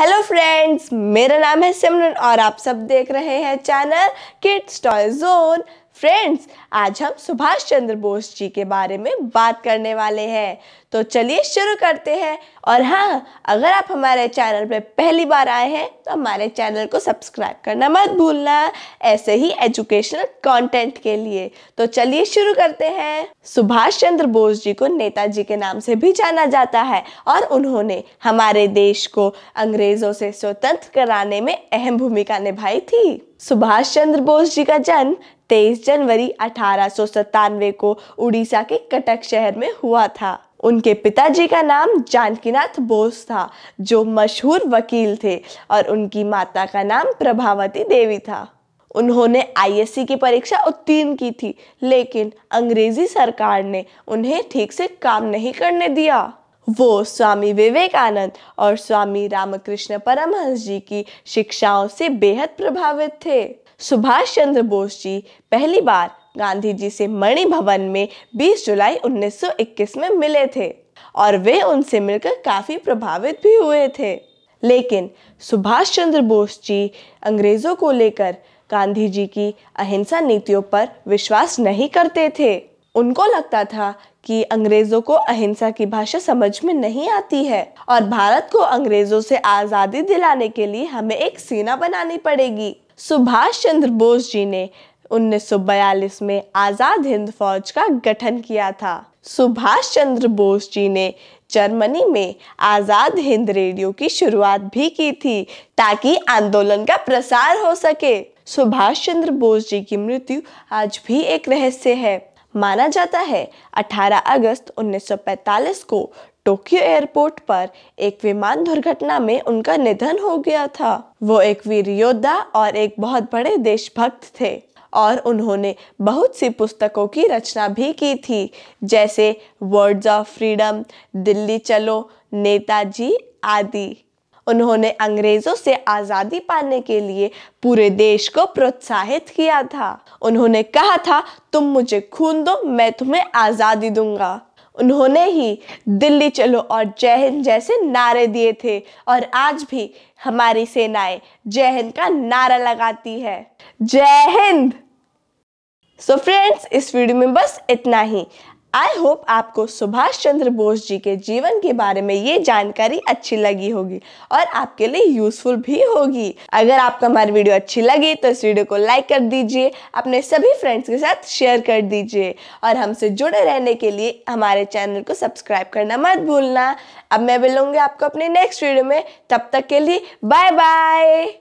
hello friends मेरा नाम है सिमरन और आप सब देख रहे हैं channel kids toy zone friends आज हम सुभाष चंद्र बोस जी के बारे में बात करने वाले हैं तो चलिए शुरू करते हैं और हाँ अगर आप हमारे चैनल पर पहली बार आए हैं तो हमारे चैनल को सब्सक्राइब करना मत भूलना ऐसे ही एजुकेशनल कंटेंट के लिए तो चलिए शुरू करते हैं सुभाष चंद्र बोस जी को नेताजी के नाम से भी जाना जाता है और उन्होंने हमारे देश को अंग्रेज़ों से स्वतंत्र कराने में अहम भूमिका निभाई थी सुभाष चंद्र बोस जी का जन्म 23 जनवरी अठारह को उड़ीसा के कटक शहर में हुआ था उनके पिताजी का नाम जानकीनाथ बोस था जो मशहूर वकील थे और उनकी माता का नाम प्रभावती देवी था उन्होंने आईएससी की परीक्षा उत्तीर्ण की थी लेकिन अंग्रेजी सरकार ने उन्हें ठीक से काम नहीं करने दिया वो स्वामी विवेकानंद और स्वामी रामकृष्ण परमहंस जी की शिक्षाओं से बेहद प्रभावित थे सुभाष चंद्र बोस जी पहली बार गांधी जी से मणि भवन में 20 जुलाई 1921 में मिले थे और वे उनसे मिलकर काफ़ी प्रभावित भी हुए थे लेकिन सुभाष चंद्र बोस जी अंग्रेज़ों को लेकर गांधी जी की अहिंसा नीतियों पर विश्वास नहीं करते थे उनको लगता था कि अंग्रेज़ों को अहिंसा की भाषा समझ में नहीं आती है और भारत को अंग्रेज़ों से आज़ादी दिलाने के लिए हमें एक सेना बनानी पड़ेगी सुभाष चंद्र बोस जी ने 1942 में आज़ाद हिंद फौज का गठन किया था सुभाष चंद्र बोस जी ने जर्मनी में आज़ाद हिंद रेडियो की शुरुआत भी की थी ताकि आंदोलन का प्रसार हो सके सुभाष चंद्र बोस जी की मृत्यु आज भी एक रहस्य है माना जाता है 18 अगस्त 1945 को टोक्यो एयरपोर्ट पर एक विमान दुर्घटना में उनका निधन हो गया था वो एक वीर योद्धा और एक बहुत बड़े देशभक्त थे और उन्होंने बहुत सी पुस्तकों की रचना भी की थी जैसे वर्ड्स ऑफ फ्रीडम दिल्ली चलो नेताजी आदि उन्होंने अंग्रेज़ों से आज़ादी पाने के लिए पूरे देश को प्रोत्साहित किया था उन्होंने कहा था तुम मुझे खून दो मैं तुम्हें आज़ादी दूंगा उन्होंने ही दिल्ली चलो और जय हिंद जैसे नारे दिए थे और आज भी हमारी सेनाएं जय हिंद का नारा लगाती है जय हिंद सो so फ्रेंड्स इस वीडियो में बस इतना ही आई होप आपको सुभाष चंद्र बोस जी के जीवन के बारे में ये जानकारी अच्छी लगी होगी और आपके लिए यूजफुल भी होगी अगर आपको हमारी वीडियो अच्छी लगी तो इस वीडियो को लाइक कर दीजिए अपने सभी फ्रेंड्स के साथ शेयर कर दीजिए और हमसे जुड़े रहने के लिए हमारे चैनल को सब्सक्राइब करना मत भूलना अब मैं मिलूंगी आपको अपने नेक्स्ट वीडियो में तब तक के लिए बाय बाय